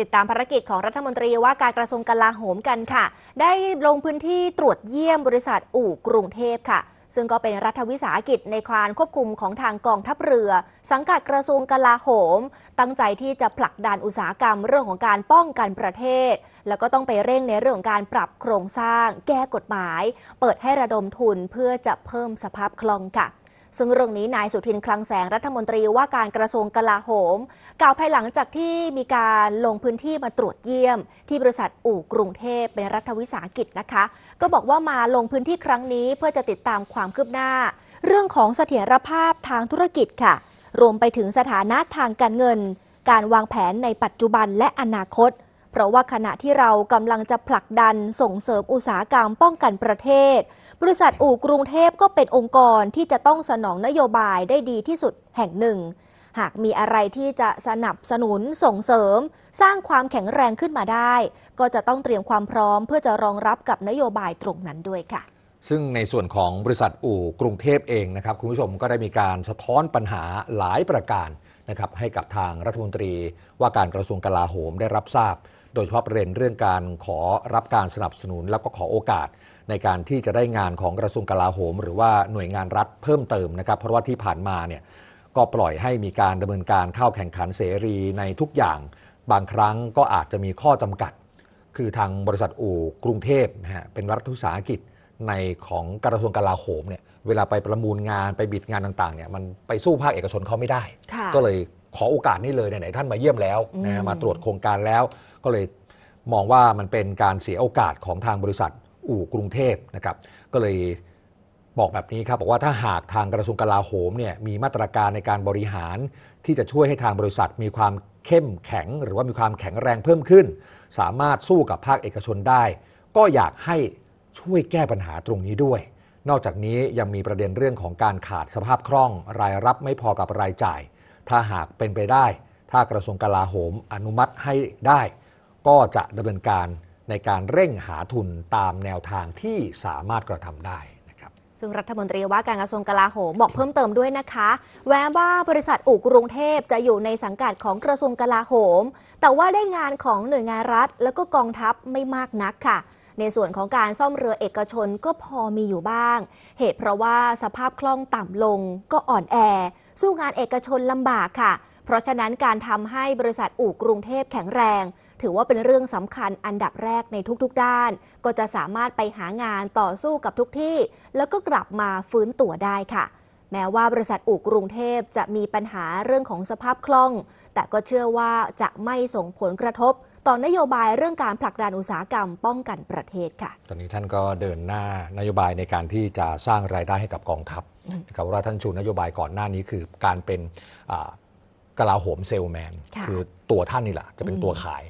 ติดตามภารกิจของรัฐมนตรีว่าการกระทรวงกลาโหมกันค่ะ ได้ลงพื้นที่ตรวจเยี่ยมบริษัทอู่กรุงเทพค่ะ ซึ่งก็เป็นรัฐวิสาหกิจในความควบคุมของทางกองทัพเรือ สังกัดกระทรวงกลาโหม ตั้งใจที่จะผลักดันอุตสาหกรรมเรื่องของการป้องกันประเทศ แล้วก็ต้องไปเร่งในเรื่องของการปรับโครงสร้าง แก้กฎหมาย เปิดให้ระดมทุนเพื่อจะเพิ่มสภาพคล่องค่ะซึ่งเรื่องนี้ นายสุทินคลังแสงรัฐมนตรีว่าการกระทรวงกลาโหม กล่าวภายหลังจากที่มีการลงพื้นที่มาตรวจเยี่ยม ที่บริษัทอู่กรุงเทพเป็นรัฐวิสาหกิจนะคะ ก็บอกว่ามาลงพื้นที่ครั้งนี้เพื่อจะติดตามความคืบหน้า เรื่องของเสถียรภาพทางธุรกิจค่ะรวมไปถึงสถานะทางการเงิน การวางแผนในปัจจุบันและอนาคตเพราะว่าขณะที่เรากำลังจะผลักดันส่งเสริมอุตสาหกรรมป้องกันประเทศ บริษัทอู่กรุงเทพก็เป็นองค์กรที่จะต้องสนองนโยบายได้ดีที่สุดแห่งหนึ่ง หากมีอะไรที่จะสนับสนุนส่งเสริม สร้างความแข็งแรงขึ้นมาได้ ก็จะต้องเตรียมความพร้อม เพื่อจะรองรับกับนโยบายตรงนั้นด้วยค่ะ ซึ่งในส่วนของบริษัทอู่กรุงเทพเองนะครับคุณผู้ชมก็ได้มีการสะท้อนปัญหาหลายประการนะครับให้กับทางรัฐมนตรีว่าการกระทรวงกลาโหมได้รับทราบโดยเฉพาะประเด็นเรื่องการขอรับการสนับสนุน แล้วก็ขอโอกาสในการที่จะได้งานของกระทรวงกลาโหม หรือว่าหน่วยงานรัฐเพิ่มเติมนะครับ เพราะว่าที่ผ่านมาเนี่ยก็ปล่อยให้มีการดำเนินการเข้าแข่งขันเสรีในทุกอย่างบางครั้งก็อาจจะมีข้อจำกัด คือทางบริษัทอู่ กรุงเทพนะฮะเป็นรัฐวิสาหกิจในของกระทรวงกลาโหมเนี่ยเวลาไปประมูลงานไปบิดงานต่างๆเนี่ยมันไปสู้ภาคเอกชนเขาไม่ได้ก็เลยขอโอกาสนี้เลยไหนๆท่านมาเยี่ยมแล้วนะมาตรวจโครงการแล้ว ก็เลยมองว่ามันเป็นการเสียโอกาสของทางบริษัทอู่กรุงเทพนะครับก็เลยบอกแบบนี้ครับบอกว่าถ้าหากทางกระทรวงกลาโหมเนี่ยมีมาตรการในการบริหารที่จะช่วยให้ทางบริษัท มีความเข้มแข็งหรือว่ามีความแข็งแรงเพิ่มขึ้น สามารถสู้กับภาคเอกชนได้ ก็อยากให้ช่วยแก้ปัญหาตรงนี้ด้วย นอกจากนี้ยังมีประเด็นเรื่องของการขาดสภาพคล่องรายรับไม่พอกับรายจ่ายถ้าหากเป็นไปได้ ถ้ากระทรวงกลาโหมอนุมัติให้ได้ ก็จะดำเนินการในการเร่งหาทุนตามแนวทางที่สามารถกระทำได้ซึ่งรัฐมนตรีว่าการกระทรวงกลาโหมบอกเพิ่มเติมด้วยนะคะ แว้ว่าบริษัทอ่กรุงเทพจะอยู่ในสังกัดของกระทรวงกลาโหม แต่ว่าได้งานของหน่วยงานรัฐและก็กองทัพไม่มากนักค่ะในส่วนของการซ่อมเรือเอกชนก็พอมีอยู่บ้าง เหตุเพราะว่าสภาพคล่องต่ำลงก็อ่อนแอ สู้งานเอกชนลำบากค่ะ เพราะฉะนั้นการทำให้บริษัทอู่กรุงเทพแข็งแรง ถือว่าเป็นเรื่องสำคัญอันดับแรกในทุกๆด้าน ก็จะสามารถไปหางานต่อสู้กับทุกที่ แล้วก็กลับมาฟื้นตัวได้ค่ะ แม้ว่าบริษัทอู่กรุงเทพจะมีปัญหาเรื่องของสภาพคล่องแต่ก็เชื่อว่าจะไม่ส่งผลกระทบต่อนโยบายเรื่องการผลักดันอุตสาหกรรมป้องกันประเทศค่ะ ตอนนี้ท่านก็เดินหน้านโยบายในการที่จะสร้างรายได้ให้กับกองทัพนะครับว่าท่านชูนโยบายก่อนหน้านี้คือการเป็นกลาโหมเซลแมนคือตัวท่านนี่แหละ จะเป็นตัวขาย